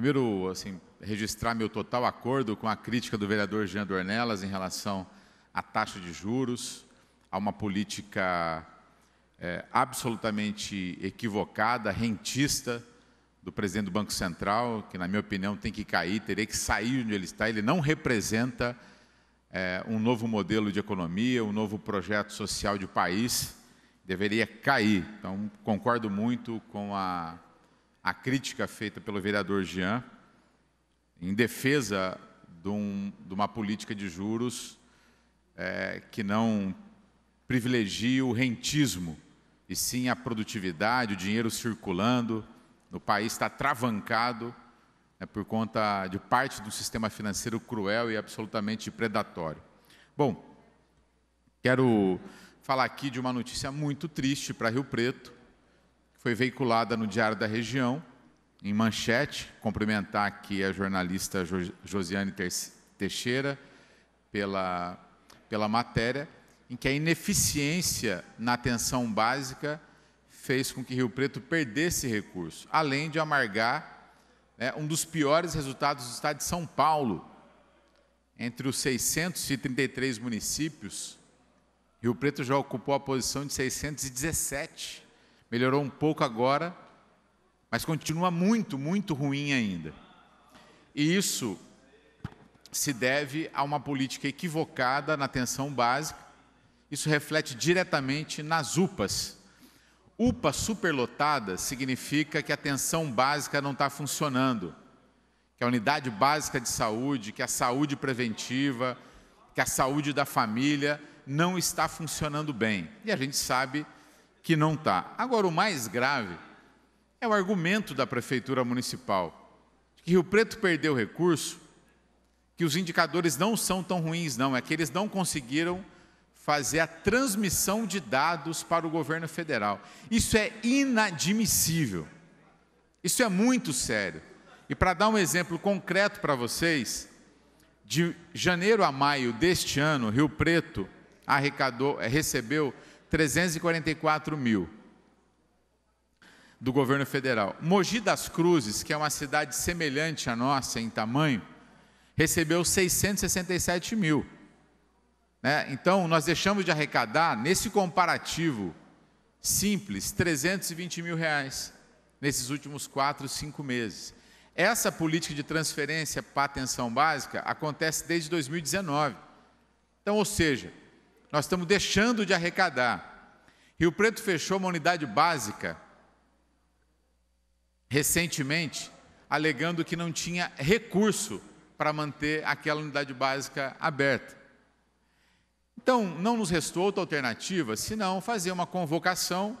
primeiro, assim, registrar meu total acordo com a crítica do vereador Jean Dornelas em relação à taxa de juros, a uma política é, absolutamente equivocada, rentista do presidente do Banco Central, que, na minha opinião, tem que cair, teria que sair onde ele está. Ele não representa é, um novo modelo de economia, um novo projeto social de país. Deveria cair. Então, concordo muito com a a crítica feita pelo vereador Jean em defesa de, um, de uma política de juros é, que não privilegia o rentismo, e sim a produtividade, o dinheiro circulando. No país está travancado né, por conta de parte do sistema financeiro cruel e absolutamente predatório. Bom, quero falar aqui de uma notícia muito triste para Rio Preto, foi veiculada no Diário da Região, em manchete, cumprimentar aqui a jornalista Josiane Teixeira pela, pela matéria, em que a ineficiência na atenção básica fez com que Rio Preto perdesse recurso, além de amargar né, um dos piores resultados do estado de São Paulo. Entre os 633 municípios, Rio Preto já ocupou a posição de 617 Melhorou um pouco agora, mas continua muito, muito ruim ainda. E isso se deve a uma política equivocada na atenção básica. Isso reflete diretamente nas UPAs. UPA superlotada significa que a atenção básica não está funcionando, que a unidade básica de saúde, que a saúde preventiva, que a saúde da família não está funcionando bem. E a gente sabe que não está. Agora, o mais grave é o argumento da Prefeitura Municipal, que Rio Preto perdeu recurso, que os indicadores não são tão ruins, não, é que eles não conseguiram fazer a transmissão de dados para o governo federal. Isso é inadmissível. Isso é muito sério. E para dar um exemplo concreto para vocês, de janeiro a maio deste ano, Rio Preto arrecadou, eh, recebeu 344 mil do governo federal. Mogi das Cruzes, que é uma cidade semelhante à nossa em tamanho, recebeu 667 mil. Né? Então, nós deixamos de arrecadar, nesse comparativo simples, 320 mil reais nesses últimos quatro, cinco meses. Essa política de transferência para atenção básica acontece desde 2019. Então, ou seja, nós estamos deixando de arrecadar. Rio Preto fechou uma unidade básica recentemente, alegando que não tinha recurso para manter aquela unidade básica aberta. Então, não nos restou outra alternativa senão fazer uma convocação.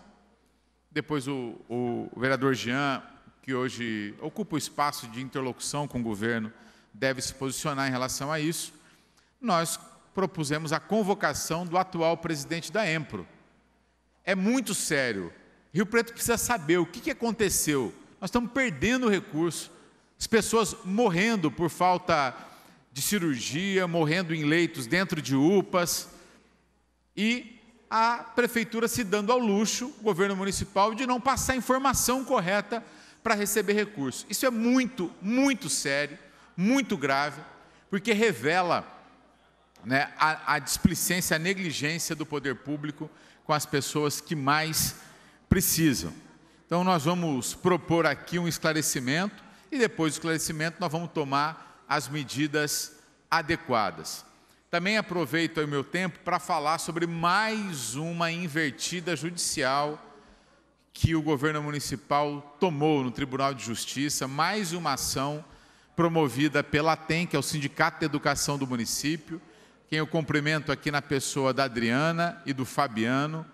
Depois, o, o, vereador Jean, que hoje ocupa o espaço de interlocução com o governo, deve se posicionar em relação a isso. Nós propusemos a convocação do atual presidente da EMPRO. É muito sério. Rio Preto precisa saber o que aconteceu. Nós estamos perdendo recurso, as pessoas morrendo por falta de cirurgia, morrendo em leitos dentro de UPAs. E a prefeitura se dando ao luxo, o governo municipal, de não passar a informação correta para receber recurso. Isso é muito, muito sério, muito grave, porque revela né, a, a displicência, a negligência do poder público com as pessoas que mais precisam. Então, nós vamos propor aqui um esclarecimento e, depois do esclarecimento, nós vamos tomar as medidas adequadas. Também aproveito o meu tempo para falar sobre mais uma invertida judicial que o governo municipal tomou no Tribunal de Justiça, mais uma ação promovida pela TEM, que é o Sindicato de Educação do município, quem eu cumprimento aqui na pessoa da Adriana e do Fabiano,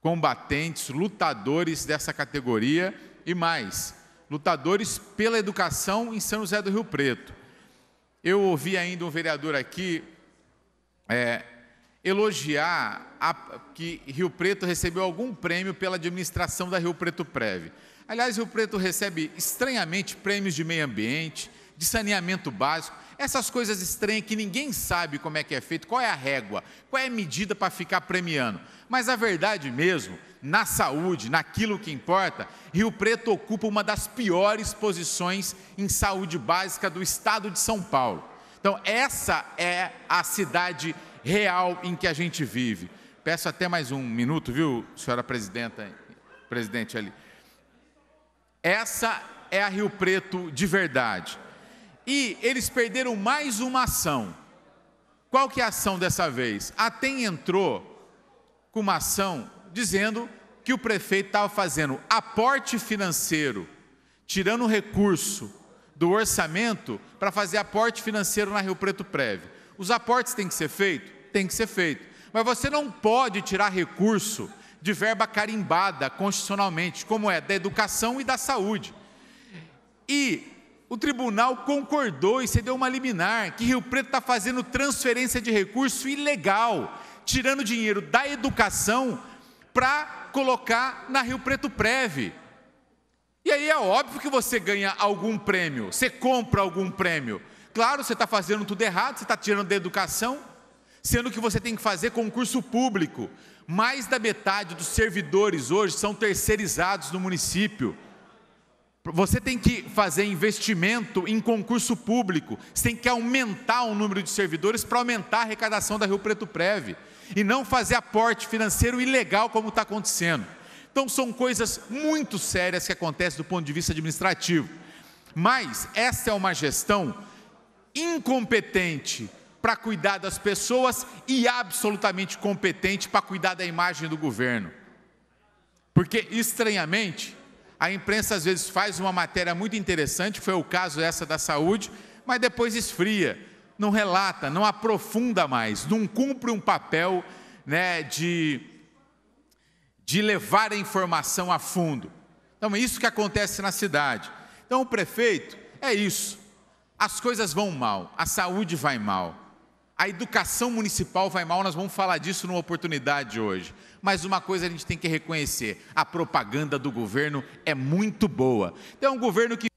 combatentes, lutadores dessa categoria e mais, lutadores pela educação em São José do Rio Preto. Eu ouvi ainda um vereador aqui é, elogiar a, que Rio Preto recebeu algum prêmio pela administração da Rio Preto Preve. Aliás, Rio Preto recebe estranhamente prêmios de meio ambiente, de saneamento básico essas coisas estranhas que ninguém sabe como é que é feito, qual é a régua, qual é a medida para ficar premiando. Mas a verdade mesmo, na saúde, naquilo que importa, Rio Preto ocupa uma das piores posições em saúde básica do estado de São Paulo. Então, essa é a cidade real em que a gente vive. Peço até mais um minuto, viu, senhora presidenta, presidente ali. Essa é a Rio Preto de verdade. E eles perderam mais uma ação. Qual que é a ação dessa vez? A TEM entrou com uma ação dizendo que o prefeito estava fazendo aporte financeiro, tirando recurso do orçamento para fazer aporte financeiro na Rio Preto Prévio. Os aportes têm que ser feitos? Tem que ser feito. Mas você não pode tirar recurso de verba carimbada constitucionalmente, como é da educação e da saúde. E o tribunal concordou e cedeu uma liminar que Rio Preto está fazendo transferência de recurso ilegal, tirando dinheiro da educação para colocar na Rio Preto Preve. E aí é óbvio que você ganha algum prêmio, você compra algum prêmio. Claro, você está fazendo tudo errado, você está tirando da educação, sendo que você tem que fazer concurso público. Mais da metade dos servidores hoje são terceirizados no município. Você tem que fazer investimento em concurso público, você tem que aumentar o número de servidores para aumentar a arrecadação da Rio Preto Preve e não fazer aporte financeiro ilegal como está acontecendo. Então são coisas muito sérias que acontecem do ponto de vista administrativo. Mas essa é uma gestão incompetente para cuidar das pessoas e absolutamente competente para cuidar da imagem do governo. Porque estranhamente, a imprensa às vezes faz uma matéria muito interessante, foi o caso essa da saúde, mas depois esfria, não relata, não aprofunda mais, não cumpre um papel né, de, de levar a informação a fundo. Então, é isso que acontece na cidade. Então, o prefeito é isso. As coisas vão mal, a saúde vai mal, a educação municipal vai mal, nós vamos falar disso numa oportunidade hoje. Mas uma coisa a gente tem que reconhecer: a propaganda do governo é muito boa. Então, é um governo que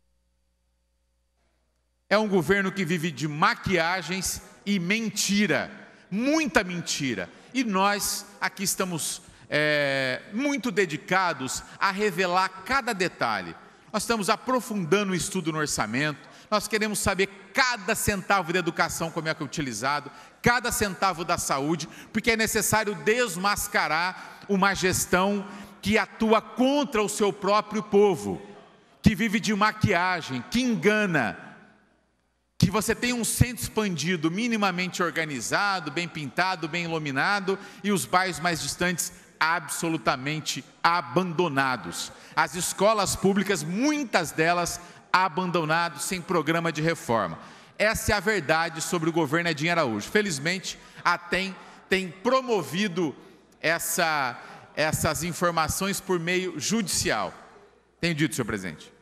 é um governo que vive de maquiagens e mentira, muita mentira. E nós aqui estamos é, muito dedicados a revelar cada detalhe. Nós estamos aprofundando o estudo no orçamento, nós queremos saber cada centavo da educação como é que é utilizado, cada centavo da saúde, porque é necessário desmascarar uma gestão que atua contra o seu próprio povo, que vive de maquiagem, que engana, que você tem um centro expandido, minimamente organizado, bem pintado, bem iluminado, e os bairros mais distantes absolutamente abandonados. As escolas públicas, muitas delas abandonado, sem programa de reforma. Essa é a verdade sobre o governo Edinho Araújo. Felizmente, a TEM tem promovido essa, essas informações por meio judicial. Tenho dito, senhor presidente.